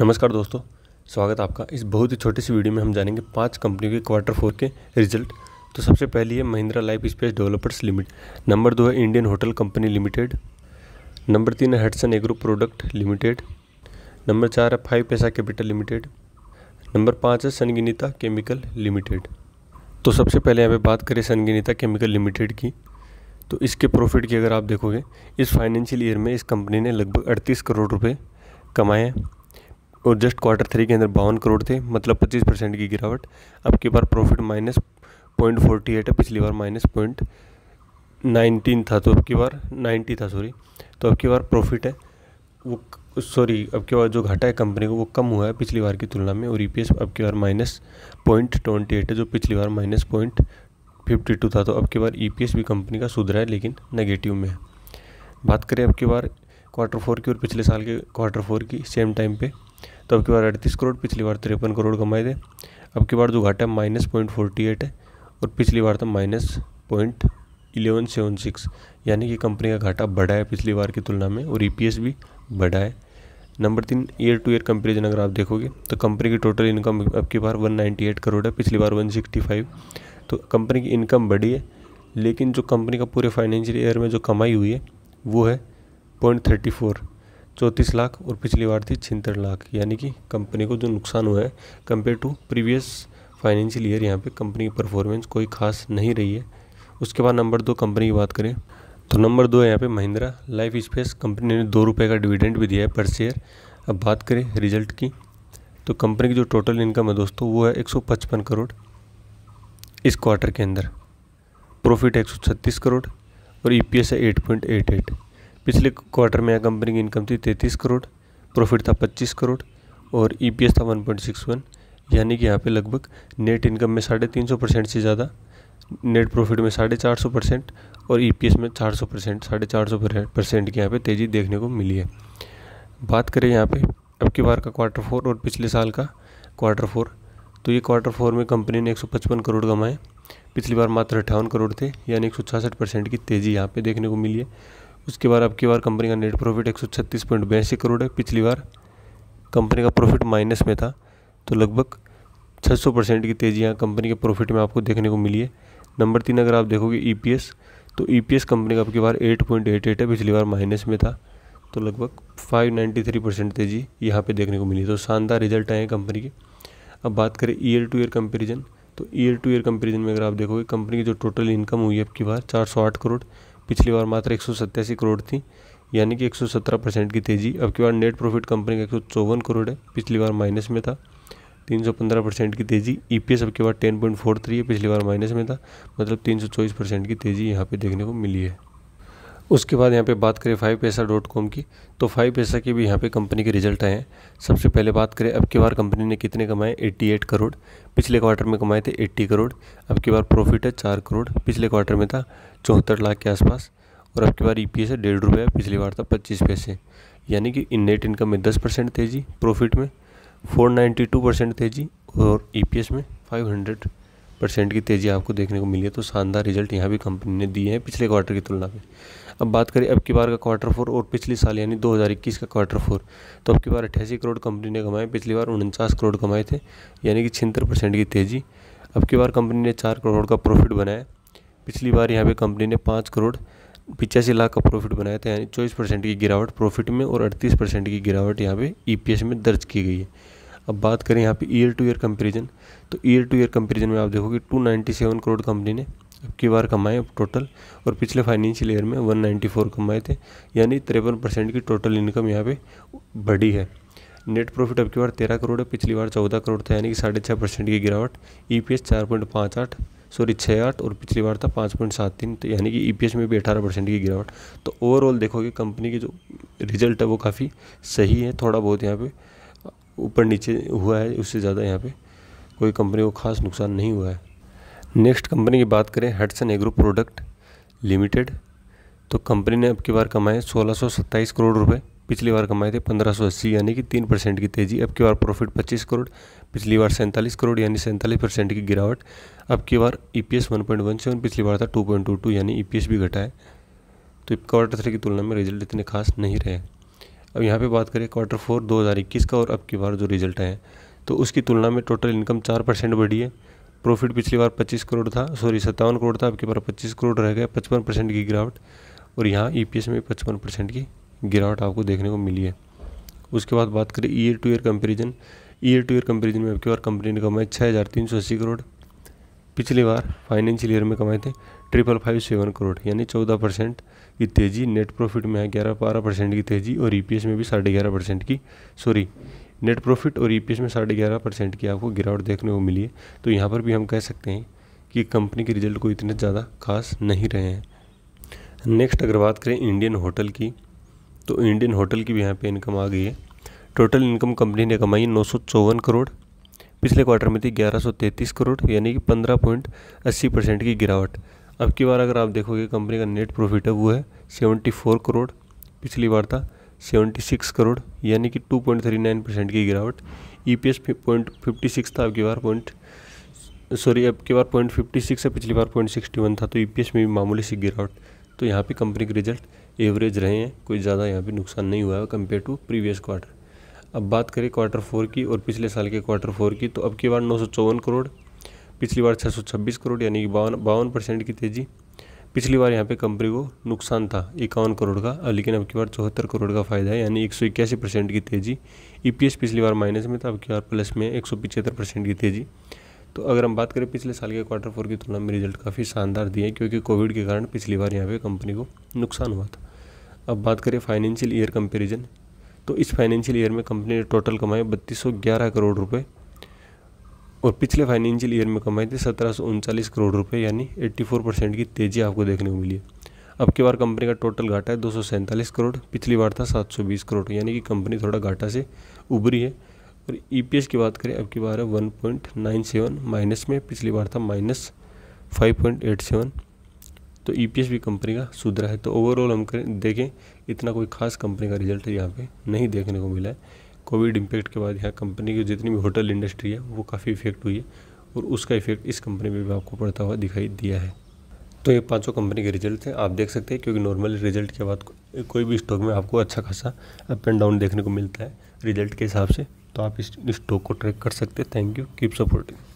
नमस्कार दोस्तों स्वागत आपका इस बहुत ही छोटे सी वीडियो में हम जानेंगे पांच कंपनियों के क्वार्टर फोर के रिजल्ट तो सबसे पहली है Mahindra life space developers limit number दो है Indian hotel company limited number तीन है Hatsun agro product limited number चार है फाइव पैसा कैपिटल लिमिटेड नंबर पाँच है सनगिनीता केमिकल लिमिटेड तो सबसे पहले यहाँ पर बात करें सनगिनीता केमिकल लिमिटेड की तो इसके प्रॉफिट की अगर आप देखोगे इस फाइनेंशियल ईयर में इस कंपनी ने लगभग अड़तीस करोड़ रुपये कमाए और जस्ट क्वार्टर थ्री के अंदर बावन करोड़ थे मतलब पच्चीस परसेंट की गिरावट अब की बार profit minus point forty eight है पिछली बार माइनस पॉइंट नाइनटीन था तो अब की बार नाइन्टी था सॉरी तो अब की बार प्रॉफिट है वो सॉरी अब की बार जो घाटा है कंपनी को वो कम हुआ है पिछली बार की तुलना में और ई पी एस अब की बार माइनस पॉइंट ट्वेंटी एट है जो पिछली बार माइनस पॉइंट फिफ्टी टू था तो अब की बार ई पी एस भी कंपनी का सुधरा है लेकिन नेगेटिव में है बात करें अब की बार क्वार्टर फोर की और पिछले साल के क्वार्टर फोर की सेम टाइम पे तो अब की बार अड़तीस करोड़ पिछली बार तिरपन करोड़ कमाए थे अब की बार जो घाटा है माइनस पॉइंट फोर्टी एट है और पिछली बार था minus point eleven seven six यानी कि कंपनी का घाटा बढ़ा है पिछली बार की तुलना में और ई e भी बढ़ा है नंबर तीन ईयर टू ईयर कंपेरिजन अगर आप देखोगे तो कंपनी की टोटल इनकम अब की बार वन करोड़ है पिछली बार वन तो कंपनी की इनकम बढ़ी है लेकिन जो कंपनी का पूरे फाइनेंशियल ईयर में जो कमाई हुई है वो है पॉइंट थर्टी फोर चौंतीस लाख और पिछली बार थी छिहत्तर लाख यानी कि कंपनी को जो नुकसान हुआ है compare to previous financial year यहाँ पे कंपनी की परफॉर्मेंस कोई खास नहीं रही है उसके बाद नंबर दो कंपनी की बात करें तो नंबर दो है यहाँ पे महिंद्रा लाइफ स्पेस कंपनी ने दो रुपये का डिविडेंड भी दिया है पर शेयर अब बात करें रिजल्ट की तो कंपनी की जो टोटल इनकम है दोस्तों वो है 155 करोड़ इस क्वार्टर के अंदर प्रॉफिट है 136 करोड़ और ईपीएस e है 8.88 पिछले क्वार्टर में कंपनी की इनकम थी तैंतीस करोड़ प्रॉफिट था पच्चीस करोड़ और ई e था वन पॉइंट सिक्स वन यानी कि यहाँ पे लगभग नेट इनकम में साढ़े तीन सौ परसेंट से ज़्यादा नेट प्रॉफिट में साढ़े चार सौ परसेंट और ई e में चार सौ परसेंट साढ़े चार सौ परसेंट की यहाँ पे तेज़ी देखने को मिली है बात करें यहाँ पे अब की बार का क्वार्टर फोर और पिछले साल का क्वार्टर फोर तो ये क्वार्टर फोर में कंपनी ने एक सौ पचपन करोड़ कमाए पिछली बार मात्र अट्ठावन करोड़ थे यानी एक परसेंट की तेज़ी यहाँ पे देखने को मिली है उसके बाद आपकी बार कंपनी का नेट प्रॉफिट एक सौ छत्तीस पॉइंट करोड़ है पिछली बार कंपनी का प्रॉफिट माइनस में था तो लगभग छः सौ परसेंट की तेज़ियाँ कंपनी के प्रॉफिट में आपको देखने को मिली है नंबर तीन अगर आप देखोगे ई e तो ई e कंपनी का आपकी बार एट पॉइंट एट एट है पिछली बार माइनस में था तो लगभग फाइव नाइन्टी थ्री परसेंट तेज़ी यहाँ पर देखने को मिली तो शानदार रिजल्ट आए हैं कंपनी के अब बात करें year e to year comparison तो ईयर टू ईयर कंपेरिजन में अगर आप देखोगे कंपनी की जो टोटल इनकम हुई है की बार चार सौ आठ करोड़ पिछली बार मात्र एक करोड़ थी यानी कि 117 परसेंट की तेज़ी अब की बार नेट प्रॉफिट कंपनी का एक करोड़ है पिछली बार माइनस में था 315 परसेंट की तेज़ी ई e पी एस अब की बार टेन पॉइंट फोर थ्री है पिछली बार माइनस में था मतलब तीन परसेंट की तेज़ी यहाँ पे देखने को मिली है उसके बाद यहाँ पे बात करें फाइव पैसा डॉट कॉम की तो फाइव पैसा की भी यहाँ पे कंपनी के रिजल्ट आए हैं सबसे पहले बात करें अब की बार कंपनी ने कितने कमाए 88 करोड़ पिछले क्वार्टर में कमाए थे 80 करोड़ अब की बार प्रॉफिट है चार करोड़ पिछले क्वार्टर में था चौहत्तर लाख के आसपास और अब की बार ई पी एस है डेढ़ रुपये पिछली बार था पच्चीस पैसे यानी कि इन नेट इनकम में दस परसेंट तेज़ी प्रॉफिट में फोर नाइन्टी टू परसेंट तेज़ी और ई पी एस में फाइव हंड्रेड परसेंट की तेज़ी आपको देखने को मिली है तो शानदार रिजल्ट यहाँ भी कंपनी ने दिए हैं पिछले क्वार्टर की तुलना में अब बात करें अब की बार का क्वार्टर फोर और पिछले साल यानी 2021 का क्वार्टर फोर तो अब की बार अट्ठासी करोड़ कंपनी ने कमाए पिछली बार उनचास करोड़ कमाए थे यानी कि छिहत्तर परसेंट की तेज़ी अब की बार कंपनी ने चार करोड़ का प्रॉफिट बनाया पिछली बार यहाँ पर कंपनी ने पाँच करोड़ पिचासी लाख का प्रॉफिट बनाया था यानी चौबीस परसेंट की गिरावट प्रॉफिट में और अड़तीस परसेंट की गिरावट यहाँ पर ई e में दर्ज की गई है अब बात करें यहाँ पे ईयर टू ईयर कंपैरिजन तो ईयर टू ईयर कंपैरिजन में आप देखोगे 297 करोड़ कंपनी ने अब की बार कमाए अब टोटल और पिछले फाइनेंशियल ईयर में 194 कमाए थे यानी तिरपन परसेंट की टोटल इनकम यहाँ पे बढ़ी है नेट प्रॉफिट अब की बार तेरह करोड़ है पिछली बार चौदह करोड़ था यानी कि साढ़े छः परसेंट की गिरावट ई पी एस चार पॉइंट पाँच आठ सॉरी छः आठ और पिछली बार था पाँच पॉइंट सात तीन तो यानी कि ई पी एस में भी अठारह परसेंट की गिरावट तो ओवरऑल देखोगे कंपनी की जो रिजल्ट है वो काफ़ी सही है थोड़ा बहुत यहाँ पे ऊपर नीचे हुआ है उससे ज़्यादा यहाँ पे कोई कंपनी को खास नुकसान नहीं हुआ है नेक्स्ट कंपनी की बात करें हटसन एग्रो प्रोडक्ट लिमिटेड तो कंपनी ने अब की बार कमाए सोलह करोड़ रुपए पिछली बार कमाए थे 1580 यानी कि तीन परसेंट की तेज़ी अब की बार प्रॉफिट 25 करोड़ पिछली बार सैंतालीस करोड़ यानी सैंतालीस परसेंट की गिरावट अब की बार ई पी एस पिछली बार था 2.22 यानी ई e भी घटा है तो क्वार्टर थ्री की तुलना में रिजल्ट इतने खास नहीं रहे अब यहाँ पे बात करें क्वार्टर फोर 2021 का और अब की बार जो रिजल्ट आए तो उसकी तुलना में टोटल इनकम चार परसेंट बढ़ी है प्रॉफिट पिछली बार 25 करोड़ था सॉरी सत्तावन करोड़ था अब की बार 25 करोड़ रह गया पचपन परसेंट की गिरावट और यहाँ ई e में पचपन परसेंट की गिरावट आपको देखने को मिली है उसके बाद बात करें year to year comparison year to year comparison में अब की बार कंपनी ने कमाए छः हज़ार तीन सौ अस्सी करोड़ पिछली बार फाइनेंशियल ईयर में कमाए थे ट्रिपल फाइव सेवन करोड़ यानी चौदह परसेंट की तेज़ी नेट प्रॉफिट में है ग्यारह बारह परसेंट की तेज़ी और ई e में भी साढ़े ग्यारह परसेंट की सॉरी नेट प्रॉफिट और ई e में साढ़े ग्यारह परसेंट की आपको गिरावट देखने को मिली है तो यहाँ पर भी हम कह सकते हैं कि कंपनी के रिजल्ट को इतने ज़्यादा खास नहीं रहे हैं नेक्स्ट अगर बात करें इंडियन होटल की तो इंडियन होटल की भी यहाँ पर इनकम आ गई है टोटल इनकम कंपनी ने कमाई नौ करोड़ पिछले क्वार्टर में थी ग्यारह करोड़ यानी कि पंद्रह पॉइंट अस्सी परसेंट की गिरावट अब की बार अगर आप देखोगे कंपनी का नेट प्रॉफिट है वो है सेवेंटी फोर करोड़ पिछली बार था सेवेंटी सिक्स करोड़ यानी कि two point three nine percent की गिरावट E P S point fifty six था अब की बार पॉइंट सॉरी अब की बार पॉइंट फिफ्टी सिक्स है पिछली बार पॉइंट सिक्सटी वन था तो ई पी एस में भी मामूली सी गिरावट तो यहाँ पे कंपनी के रिजल्ट एवरेज रहे हैं कोई ज़्यादा यहाँ पे नुकसान नहीं हुआ है कंपेयर टू प्रीवियस क्वार्टर अब बात करें क्वार्टर फोर की और पिछले साल के क्वार्टर फोर की तो अब की बार नौ सौ चौवन करोड़ पिछली बार 626 करोड़ यानी कि बावन बावन परसेंट की तेज़ी पिछली बार यहाँ पे कंपनी को नुकसान था इक्यावन करोड़ का लेकिन अब की बार चौहत्तर करोड़ का फायदा है यानी एक सौ इक्यासी परसेंट की तेज़ी ईपीएस e पिछली बार माइनस में था अब की बार प्लस में एक सौ पिचहत्तर परसेंट की तेज़ी तो अगर हम बात करें पिछले साल के क्वार्टर फोर की तुलना तो में रिजल्ट काफ़ी शानदार दिए क्योंकि कोविड के कारण पिछली बार यहाँ पे कंपनी को नुकसान हुआ था अब बात करें फाइनेंशियल ईयर कंपेरिजन तो इस फाइनेंशियल ईयर में कंपनी ने टोटल कमाए बत्तीस करोड़ रुपये और पिछले फाइनेंशियल ईयर में कमाई थी सत्रह करोड़ रुपए यानी 84 परसेंट की तेज़ी आपको देखने को मिली है अब की बार कंपनी का टोटल घाटा है दो करोड़ पिछली बार था 720 करोड़ यानी कि कंपनी थोड़ा घाटा से उभरी है और ईपीएस e की बात करें अब की बार है 1.97 माइनस में पिछली बार था माइनस सेवन तो ई e भी कंपनी का सुधरा है तो ओवरऑल हम करें देखें इतना कोई खास कंपनी का रिजल्ट यहाँ पर नहीं देखने को मिला है कोविड इम्पैक्ट के बाद यहाँ कंपनी की जितनी भी होटल इंडस्ट्री है वो काफ़ी इफेक्ट हुई है और उसका इफेक्ट इस कंपनी में भी आपको पड़ता हुआ दिखाई दिया है तो ये पांचों कंपनी के रिजल्ट हैं आप देख सकते हैं क्योंकि नॉर्मली रिजल्ट के बाद कोई भी स्टॉक में आपको अच्छा खासा अप एंड डाउन देखने को मिलता है रिजल्ट के हिसाब से तो आप इस स्टॉक को ट्रैक कर सकते हैं थैंक यू कीप सपोर्टिंग